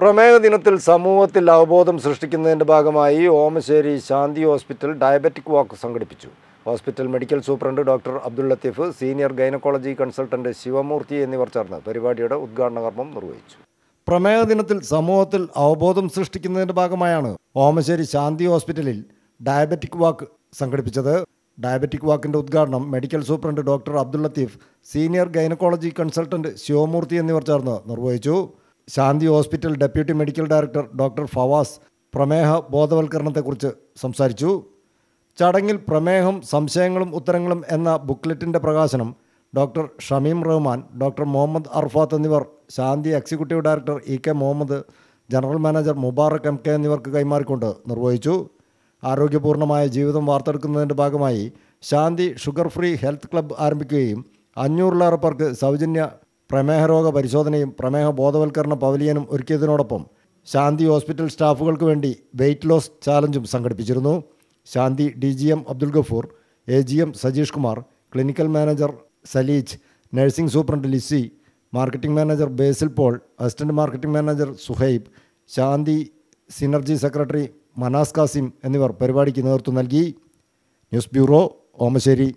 പ്രമേഹ ദിനത്തിൽ സമൂഹത്തിൽ അവബോധം സൃഷ്ടിക്കുന്നതിൻ്റെ ഭാഗമായി Omassery Shanthi hospital diabetic walk സംഘടിപ്പിച്ചു hospital medical superintendent doctor Abdul Latheef senior gynaecology consultant Sivamoorthy എന്നിവർ ചേർന്ന് പരിപാടിയുടെ ഉദ്ഘാടന കർമ്മം നിർവഹിച്ചു പ്രമേഹ ദിനത്തിൽ സമൂഹത്തിൽ അവബോധം സൃഷ്ടിക്കുന്നതിൻ്റെ ഭാഗമായാണ് ഓമശ്ശേരി ശാന്തി ഹോസ്പിറ്റലിൽ ഡയബറ്റിക് വാക്ക് സംഘടിപ്പിച്ചത് ഡയബറ്റിക് വാക്കിൻ്റെ ഉദ്ഘാടനം medical superintendent doctor Abdul Latheef senior gynaecology consultant Sivamoorthy എന്നിവർ ചേർന്ന് നിർവഹിച്ചു Shanthi hospital deputy medical director doctor Fawas പ്രമേഹ ബോധവൽക്കരണത്തെക്കുറിച്ച് സംസാരിച്ചു ചടങ്ങിൽ പ്രമേഹം സംശയങ്ങളും ഉത്തരങ്ങളും എന്ന ബുക്ക്ലെറ്റിൻ്റെ പ്രകാശനം ഡോക്ടർ ഷമീം റഹ്മാൻ ഡോക്ടർ മുഹമ്മദ് അർഫാത്ത് എന്നിവർ Shanthi executive director E K Muhammad general manager Mubarak M K എന്നിവർക്ക് കൈമാറിക്കൊണ്ട് നിർവഹിച്ചു ആരോഗ്യപൂർണ്ണമായ ജീവിതം വാർത്തെടുക്കുന്നതിൻ്റെ ഭാഗമായി Shanthi sugar free health club ആരംഭിക്കുകയും അഞ്ഞൂറിലേറെ പേർക്ക് സൗജന്യ പ്രമേഹരോഗ പരിശോധനയും പ്രമേഹ ബോധവൽക്കരണ പവലിയനും ഒരുക്കിയതിനോടൊപ്പം ശാന്തി ഹോസ്പിറ്റൽ സ്റ്റാഫുകൾക്ക് വേണ്ടി വെയ്റ്റ് ലോസ് ചാലഞ്ചും സംഘടിപ്പിച്ചിരുന്നു Shanthi D G M Abdul Gafoor A G M Sajeesh Kumar clinical manager Saleej nursing superintendent Lissy marketing manager Basil Paul assistant marketing manager Suhaib Shanthi synergy secretary Manas Kasim എന്നിവർ പരിപാടിക്ക് നേതൃത്വം നൽകി ന്യൂസ് ബ്യൂറോ ഓമശ്ശേരി